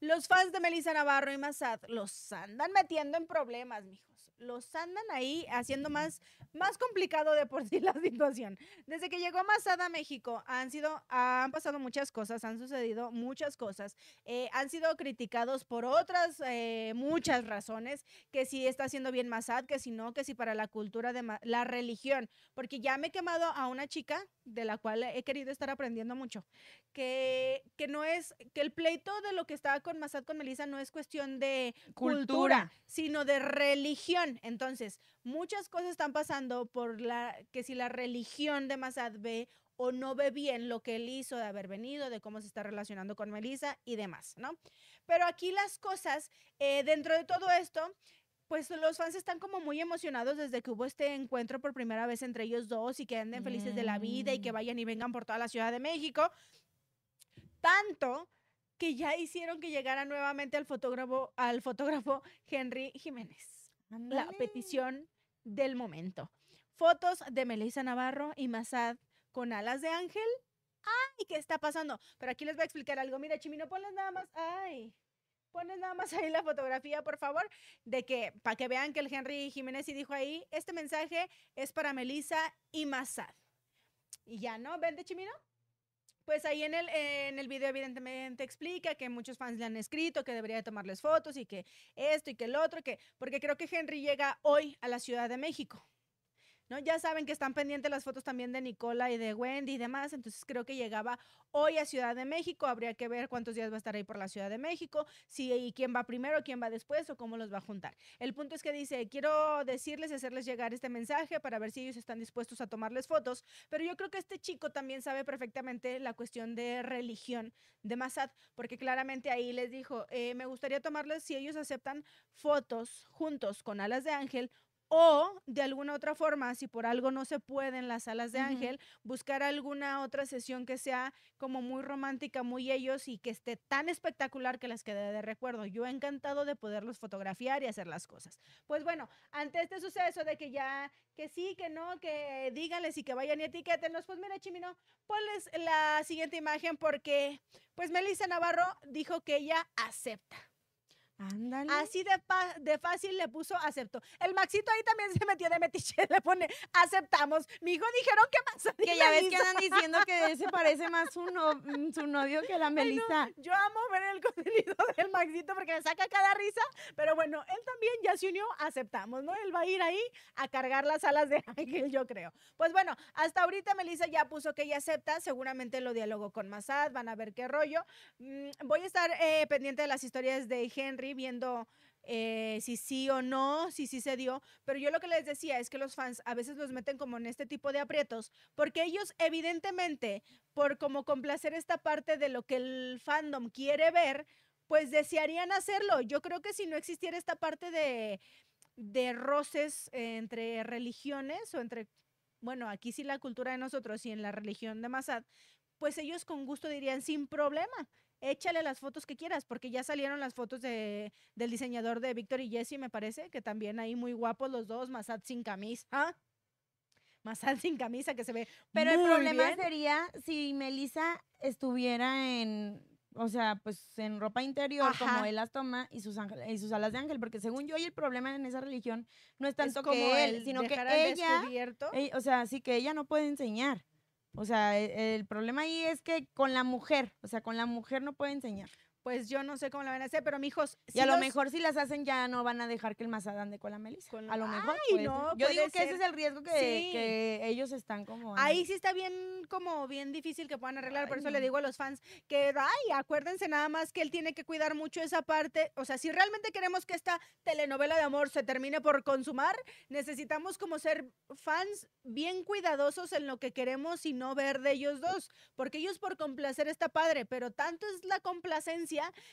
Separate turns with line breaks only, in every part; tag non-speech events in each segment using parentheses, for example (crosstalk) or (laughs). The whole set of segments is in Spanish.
Los fans de Melissa Navarro y Massad los andan metiendo en problemas, mijos. Los andan ahí haciendo más, más complicado de por sí la situación. Desde que llegó Massad a México han sido, han pasado muchas cosas, han sucedido muchas cosas. Eh, han sido criticados por otras eh, muchas razones, que si está haciendo bien Massad, que si no, que si para la cultura de la religión. Porque ya me he quemado a una chica de la cual he querido estar aprendiendo mucho, que, no es, que el pleito de lo que estaba con Masad, con Melissa, no es cuestión de cultura, sino de religión. Entonces, muchas cosas están pasando por la, que si la religión de Masad ve o no ve bien lo que él hizo de haber venido, de cómo se está relacionando con Melissa y demás, ¿no? Pero aquí las cosas, eh, dentro de todo esto, pues los fans están como muy emocionados desde que hubo este encuentro por primera vez entre ellos dos y que anden felices de la vida y que mm. vayan y vengan por toda la Ciudad de México. Tanto que ya hicieron que llegara nuevamente al fotógrafo, al fotógrafo Henry Jiménez. La petición del momento. Fotos de Melissa Navarro y Masad con alas de ángel. ¡Ay! ¿Qué está pasando? Pero aquí les voy a explicar algo. Mira, Chimino, ponles nada más. ¡Ay! pones nada más ahí la fotografía, por favor, de que para que vean que el Henry Jiménez y dijo ahí, este mensaje es para Melissa y Masad. Y ya, ¿no? ¿vende Chimino? Pues ahí en el, en video evidentemente explica que muchos fans le han escrito que debería tomarles fotos y que esto y que el otro, que porque creo que Henry llega hoy a la Ciudad de México. Ya saben que están pendientes las fotos también de Nicola y de Wendy y demás, entonces creo que llegaba hoy a Ciudad de México, habría que ver cuántos días va a estar ahí por la Ciudad de México, si y quién va primero, quién va después o cómo los va a juntar. El punto es que dice, quiero decirles y hacerles llegar este mensaje para ver si ellos están dispuestos a tomarles fotos, pero yo creo que este chico también sabe perfectamente la cuestión de religión de Massad, porque claramente ahí les dijo, eh, me gustaría tomarles, si ellos aceptan fotos juntos con alas de ángel, o de alguna otra forma, si por algo no se puede en las salas de Ángel, buscar alguna otra sesión que sea como muy romántica, muy ellos y que esté tan espectacular que les quede de recuerdo. Yo he encantado de poderlos fotografiar y hacer las cosas. Pues bueno, ante este suceso de que ya, que sí, que no, que díganles y que vayan y etiquétenlos, pues mira, Chimino, ponles la siguiente imagen porque pues Melissa Navarro dijo que ella acepta Ándale. Así de, fácil le puso acepto. El Maxito ahí también (laughs) se metió de metiche, le pone aceptamos. Mi hijo dijeron que más. Que ya ves que andan diciendo que se parece más su, mm, su novio que la (laughs) Melissa. yo amo ver el (laughs) contenido del Maxito porque me saca cada risa, pero bueno, él también ya se unió, aceptamos, ¿no? Él va a ir ahí a cargar las alas de Ángel, yo creo. Pues bueno, hasta ahorita Melissa ya puso que ella acepta, seguramente lo dialogó con Masad, van a ver qué rollo. Mm, voy a estar eh, pendiente de las historias de Henry viendo eh, si sí o no, si sí se dio, pero yo lo que les decía es que los fans a veces los meten como en este tipo de aprietos, porque ellos evidentemente, por como complacer esta parte de lo que el fandom quiere ver, pues desearían hacerlo. Yo creo que si no existiera esta parte de, de roces entre religiones o entre bueno, aquí sí la cultura de nosotros y en la religión de Masad, pues ellos con gusto dirían, sin problema, échale las fotos que quieras, porque ya salieron las fotos de, del diseñador de Víctor y Jesse, me parece, que también ahí muy guapos los dos, Masad sin camisa. ¿Ah? Masad sin camisa que se ve. Pero el problema
sería si Melissa estuviera en. O sea, pues en ropa interior, como él las toma, y sus, ángel, sus alas de ángel, porque según yo, y el problema en esa religión no es tanto como que él, sino que ella, ella, e, o sea, sí que ella no puede enseñar. O sea, e, el, problema ahí es que con la mujer, o sea, con la mujer no puede enseñar
pues yo no sé cómo la van a hacer,
pero mijos. Si y a lo mejor si las hacen ya no van a dejar que el mazadán de con la melisa. A lo mejor. Ay, yo digo que ese es el riesgo que, ellos están como. Ahí sí está
bien, como bien difícil que puedan arreglar. por eso le digo a los fans que, ay, acuérdense nada más que él tiene que cuidar mucho esa parte. O sea, si realmente queremos que esta telenovela de amor se termine por consumar, necesitamos como ser fans bien cuidadosos en lo que queremos y no ver de ellos dos. Porque ellos por complacer está padre, pero tanto es la complacencia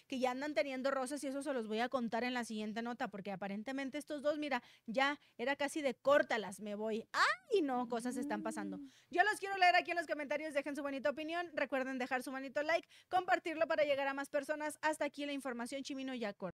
que ya andan teniendo rosas y eso se los voy a contar en la siguiente nota, porque aparentemente estos dos, mira, ya era casi de córtalas, me voy. ¡Ay, no! Cosas están pasando. Mm. Yo los quiero leer aquí en los comentarios, dejen su bonita opinión, recuerden dejar su bonito like, compartirlo para llegar a más personas. Hasta aquí la información, Chimino ya corta.